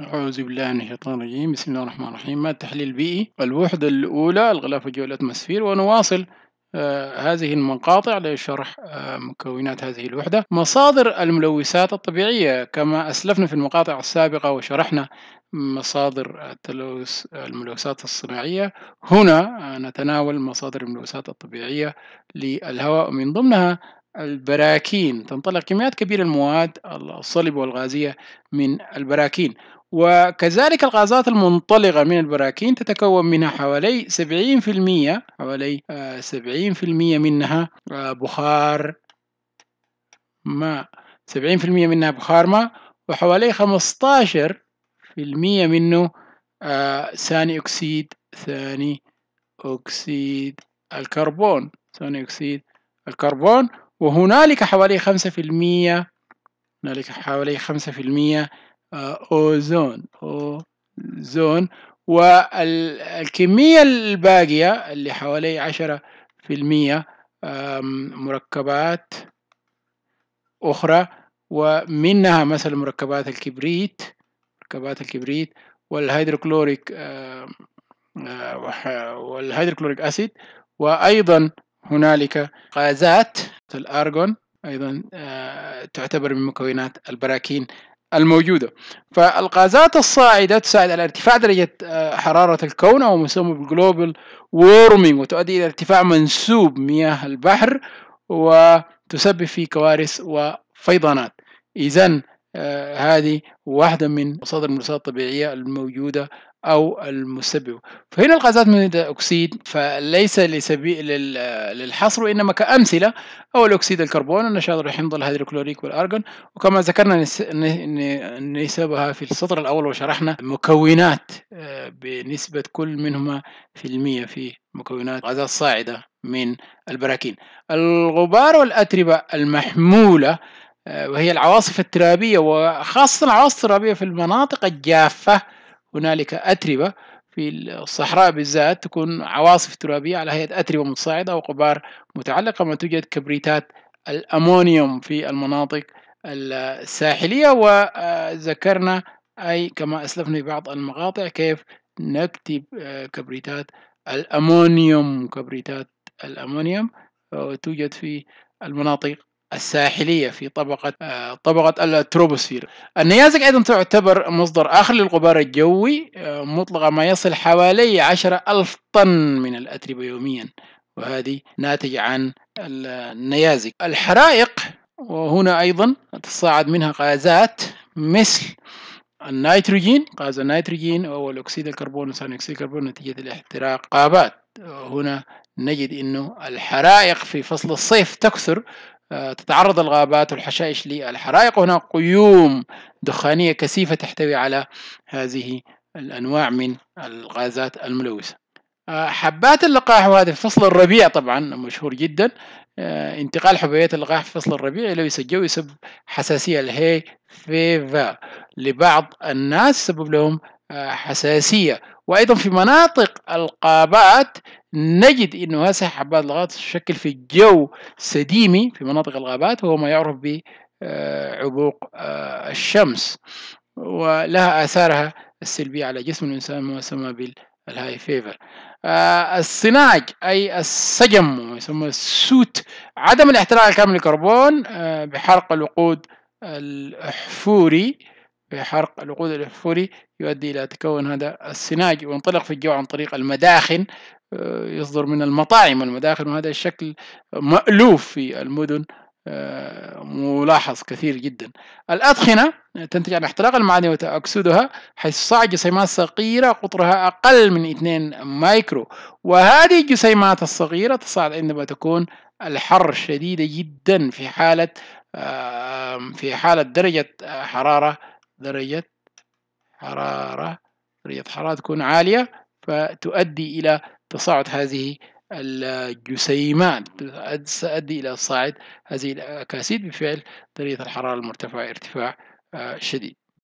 أعوذ بالله من الشيطان الرجيم بسم الله الرحمن الرحيم ما التحليل البيئي الوحدة الأولى الغلاف الجوي الأتموسفير ونواصل آه، هذه المقاطع لشرح آه، مكونات هذه الوحدة مصادر الملوثات الطبيعية كما أسلفنا في المقاطع السابقة وشرحنا مصادر التلوث الملوثات الصناعية هنا آه، نتناول مصادر الملوثات الطبيعية للهواء من ضمنها البراكين تنطلق كميات كبيرة المواد الصلبة والغازية من البراكين وكذلك الغازات المنطلقة من البراكين تتكون منها حوالي 70% حوالي 70% آه، منها آه، بخار ماء 70% منها بخار ماء وحوالي 15% منه آه، ثاني أكسيد ثاني أكسيد الكربون ثاني أكسيد الكربون وهنالك حوالي 5% هنالك حوالي 5% أوزون أوزون والكمية الباقية اللي حوالي عشرة في المية مركبات أخرى ومنها مثلا مركبات الكبريت مركبات الكبريت والهيدروكلوريك آه، والهيدروكلوريك أسيد وأيضا هنالك غازات الأرجون أيضا آه، تعتبر من مكونات البراكين الموجودة فالغازات الصاعدة تساعد على ارتفاع درجة آه، حرارة الكون أو مسمى بالجلوبال وورمينج وتؤدي إلى ارتفاع منسوب مياه البحر وتسبب في كوارث وفيضانات إذا آه، هذه واحدة من مصادر الملوثات الطبيعية الموجودة أو المسببة فهنا الغازات من الأكسيد فليس للحصر وإنما كأمثلة أو الأكسيد الكربون النشاط الحمض الهيدروكلوريك والأرجون وكما ذكرنا نسبها في السطر الأول وشرحنا مكونات آه، بنسبة كل منهما في المية في مكونات غازات صاعدة من البراكين الغبار والأتربة المحمولة آه، وهي العواصف الترابية وخاصة العواصف الترابية في المناطق الجافة هنالك أتربة في الصحراء بالذات تكون عواصف ترابية على هيئة أتربة متصاعدة أو قبار متعلقة ما توجد كبريتات الأمونيوم في المناطق الساحلية وذكرنا أي كما أسلفنا في بعض المقاطع كيف نكتب آه، كبريتات الأمونيوم كبريتات الأمونيوم آه، توجد في المناطق الساحلية في طبقة آه، طبقة التروبوسفير النيازك أيضا تعتبر مصدر آخر للغبار الجوي آه، مطلقة ما يصل حوالي عشرة ألف طن من الأتربة يوميا وهذه ناتج عن النيازك الحرائق وهنا أيضا تتصاعد منها غازات مثل النيتروجين غاز النيتروجين وهو الأكسيد الكربون وثاني أكسيد الكربون نتيجة الاحتراق غابات هنا نجد أنه الحرائق في فصل الصيف تكثر آه، تتعرض الغابات والحشائش للحرائق وهناك قيوم دخانية كثيفة تحتوي على هذه الأنواع من الغازات الملوثة آه، حبات اللقاح وهذا في فصل الربيع طبعا مشهور جدا آه، انتقال حبيات اللقاح في فصل الربيع إلى الجو يسبب حساسية الهي فيفا لبعض الناس سبب لهم حساسية وأيضا في مناطق الغابات نجد أن واسع حبات الغاز تشكل في جو سديمي في مناطق الغابات وهو ما يعرف بعبوق آه، آه، الشمس ولها آثارها السلبية على جسم الإنسان ما يسمى بالهاي آه، فيفر الصناج أي السجم ويسمى السوت عدم الاحتراق الكامل للكربون بحرق الوقود الأحفوري بحرق الوقود الفوري يؤدي إلى تكون هذا السناج وينطلق في الجو عن طريق المداخن آه، يصدر من المطاعم والمداخن وهذا الشكل مألوف في المدن آه، ملاحظ كثير جدا الأدخنة تنتج عن احتراق المعادن وتأكسدها حيث صاع جسيمات صغيرة قطرها أقل من 2 مايكرو وهذه الجسيمات الصغيرة تصعد عندما تكون الحر شديدة جدا في حالة آه، في حالة درجة حرارة درجة حرارة درجة حرارة تكون عالية فتؤدي إلى تصاعد هذه الجسيمات تؤدي إلى تصاعد هذه الأكاسيد بفعل درجة الحرارة المرتفعة ارتفاع آه، شديد